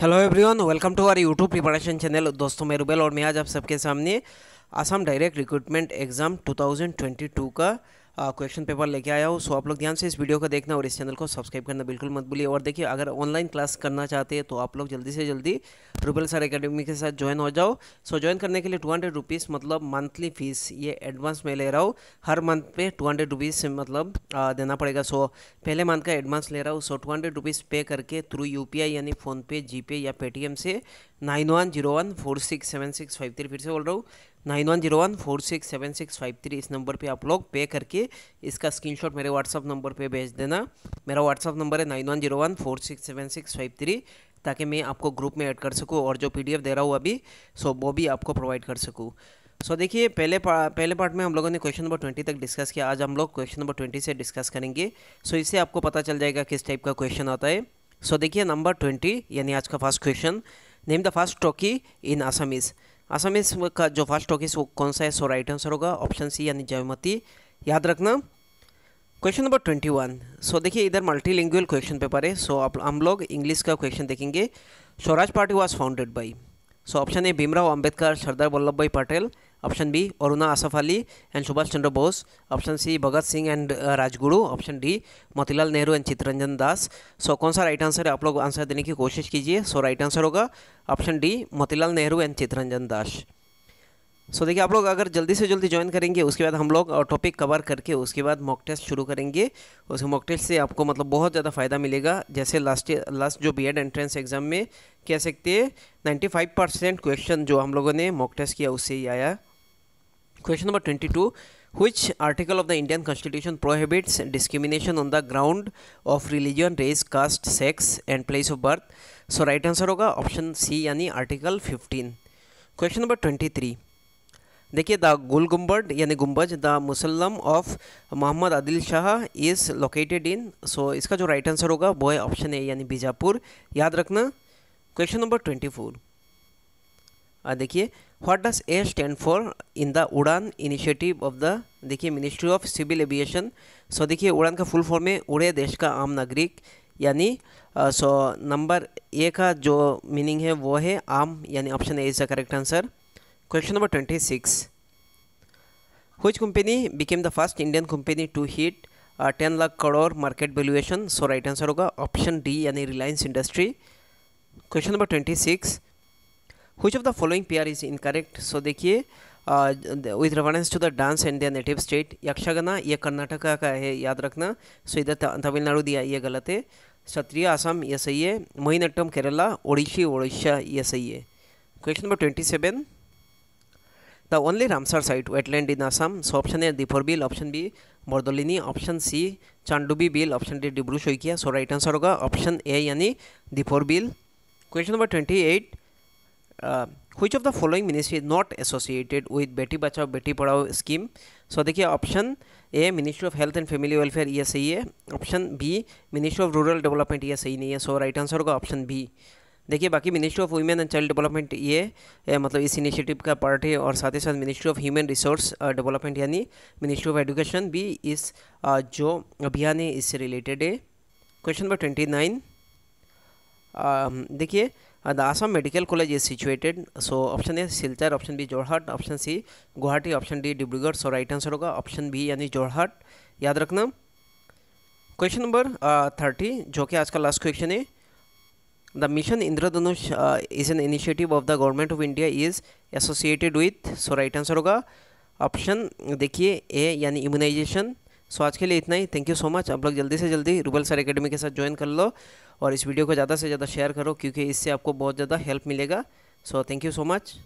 Hello everyone welcome to our YouTube preparation channel दोस्तों मैं रुबेल और मैं आज आप सबके सामने असम डायरेक्ट रिक्रूटमेंट एग्ज़ाम 2022 का क्वेश्चन पेपर लेके आया हूँ सो आप लोग ध्यान से इस वीडियो को देखना और इस चैनल को सब्सक्राइब करना बिल्कुल मत भूलिए और देखिए अगर ऑनलाइन क्लास करना चाहते हैं तो आप लोग जल्दी से जल्दी ट्रिपल सर अकेडमी के साथ ज्वाइन हो जाओ सो ज्वाइन करने के लिए टू हंड्रेड रुपीज़ मतलब मंथली फीस ये एडवांस में ले रहा हूँ हर मंथ पे टू हंड्रेड रुपीज़ मतलब देना पड़ेगा सो पहले मंथ का एडवांस ले रहा हूँ सो टू हंड्रेड रुपीज़ पे करके थ्रू यू पी आई यानी फ़ोनपे जी पे या पेटीएम से nine one zero one four six seven six five three फिर से बोल रहा हूँ nine one zero one four six seven six five three इस नंबर पे आप लोग पे करके इसका स्क्रीनशॉट मेरे व्हाट्सअप नंबर पे भेज देना मेरा व्हाट्सअप नंबर है nine one zero one four six seven six five three ताकि मैं आपको ग्रुप में ऐड कर सकूँ और जो पीडीएफ दे रहा हूँ अभी सो वो भी आपको प्रोवाइड कर सकूँ सो so, देखिए पहले पा, पहले पार्ट में हम लोगों ने क्वेश्चन नंबर ट्वेंटी तक डिस्कस किया आज हम लोग क्वेश्चन नंबर ट्वेंटी से डिस्कस करेंगे सो so, इससे आपको पता चल जाएगा किस टाइप का क्वेश्चन आता है सो so, देखिए नंबर ट्वेंटी यानी आज का first question name the first talkie in Assamese Assam का जो फर्स्ट टॉकिस वो कौन सा है सो राइट आंसर होगा ऑप्शन सी यानी जयमती याद रखना question number twenty one so देखिए इधर मल्टी क्वेश्चन पेपर है सो so, आप हम लोग इंग्लिश का क्वेश्चन देखेंगे Swaraj party was founded by so option A Bhimrao Ambedkar Sardar Vallabh Bhai Patel option B Aruna Asaf Ali and Subhash Chandra Bose option C Bhagat Singh and Rajguru option D Motilal Nehru and Chittaranjan Das so कौन सा राइट आंसर है आप लोग आंसर देने की कोशिश कीजिए सो राइट आंसर होगा option D Motilal Nehru and Chittaranjan Das so देखिए आप लोग अगर जल्दी से जल्दी ज्वाइन करेंगे उसके बाद हम लोग टॉपिक कवर करके उसके बाद मॉक टेस्ट शुरू करेंगे उस मॉक टेस्ट से आपको मतलब बहुत ज़्यादा फ़ायदा मिलेगा जैसे लास्ट लास्ट जो बीएड एंट्रेंस एग्ज़ाम में कह सकते हैं 95 परसेंट क्वेश्चन जो हम लोगों ने मॉक टेस्ट किया उससे ही आया question number twenty two which article of the indian constitution prohibits discrimination on the ground of religion race caste sex and place of birth so right answer होगा option C यानी article 15 question number 23 देखिए the गुल गुम्बद यानी Gumbaz the mausoleum of Mohammed Adil Shah is located in so इसका जो right answer होगा वो है ऑप्शन ए यानी बीजापुर याद रखना क्वेश्चन नंबर ट्वेंटी फोर देखिए what does A stand for in the Udan initiative of the देखिए ministry of civil aviation so देखिए उड़ान का फुल फॉर्म है उड़े देश का आम नागरिक यानी सो नंबर ए का जो मीनिंग है वो है आम यानी option A is the correct answer Question number 26. Which company became the first Indian company to hit uh, 10 lakh crore market valuation? So right answer होगा option D यानी Reliance Industry. Question number 26. Which of the following pair is incorrect? So देखिए with reference to the dance and दिया native state Yakshagana ये कर्नाटका का है याद रखना सो इधर तमिलनाडु दिया ये गलत है क्षत्रिय आसाम ये सही है मोहिनट्टम केरला ओडिशी ओडिशा ये सही है question number twenty seven The only Ramsar site wetland in Assam. So option A Diporbel, option B Bordolini, option C Chandubi Bill, option D Dibru Saikhowa so right answer होगा ऑप्शन ए यानी Deepor Beel question number twenty eight which of the following ministry is not associated with बेटी बचाओ बेटी पढ़ाओ scheme so देखिए option A ministry of health and family welfare ये सही है option B ministry of rural development ये सही नहीं है सो राइट आंसर होगा ऑप्शन बी देखिए बाकी ministry of women and child development ये मतलब इस इनिशिएटिव का पार्ट है और साथ ही साथ ministry of human resource development यानी मिनिस्ट्री ऑफ एजुकेशन भी इस जो अभियान है इससे रिलेटेड है क्वेश्चन नंबर ट्वेंटी नाइन देखिए the Assam medical college is situated so option A Silchar option B Jorhat option C Guwahati option D Dibrugarh so right answer होगा ऑप्शन बी यानी जोरहाट याद रखना क्वेश्चन नंबर थर्टी जो कि आज का लास्ट क्वेश्चन है The mission Indradhanush uh, is an initiative of the government of India is associated with so right answer होगा ऑप्शन देखिए ए यानी इम्यूनाइजेशन सो आज के लिए इतना ही थैंक यू सो मच आप लोग जल्दी से जल्दी रूबल सर एकेडमी के साथ ज्वाइन कर लो और इस वीडियो को ज़्यादा से ज़्यादा शेयर करो क्योंकि इससे आपको बहुत ज़्यादा हेल्प मिलेगा so thank you so much